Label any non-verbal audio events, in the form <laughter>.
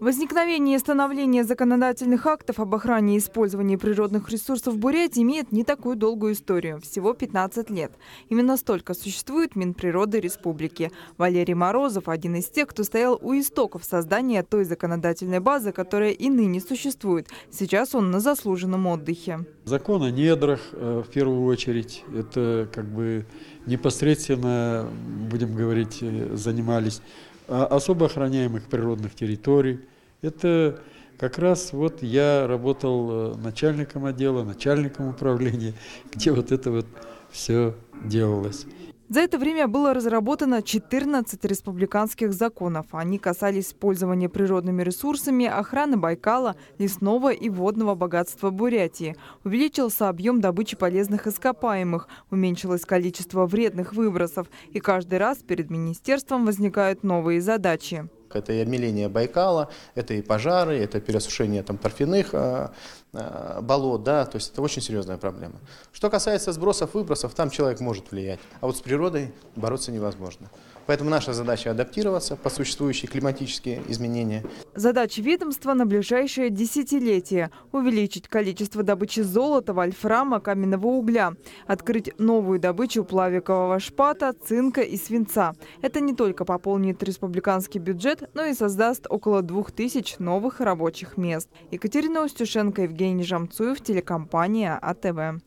Возникновение и становление законодательных актов об охране и использовании природных ресурсов Бурятии имеет не такую долгую историю – всего 15 лет. Именно столько существует Минприроды Республики. Валерий Морозов – один из тех, кто стоял у истоков создания той законодательной базы, которая и ныне существует. Сейчас он на заслуженном отдыхе. Закон о недрах, э, в первую очередь, это как бы непосредственно, будем говорить, э, занимались. А особо охраняемых природных территорий. Это как раз вот я работал э, начальником отдела, начальником управления, <laughs> где вот это вот все делалось. За это время было разработано 14 республиканских законов. Они касались использования природными ресурсами, охраны Байкала, лесного и водного богатства Бурятии. Увеличился объем добычи полезных ископаемых, уменьшилось количество вредных выбросов. И каждый раз перед министерством возникают новые задачи. Это и обмеление Байкала, это и пожары, это пересушение там, торфяных э, Э, болот, да, то есть это очень серьезная проблема. Что касается сбросов, выбросов, там человек может влиять, а вот с природой бороться невозможно. Поэтому наша задача адаптироваться по существующие климатические изменения. Задача ведомства на ближайшее десятилетие – увеличить количество добычи золота, вольфрама, каменного угля, открыть новую добычу плавикового шпата, цинка и свинца. Это не только пополнит республиканский бюджет, но и создаст около двух тысяч новых рабочих мест. Екатерина Устюшенко, Евгений Евгений Жамцуев, телекомпания АТВ.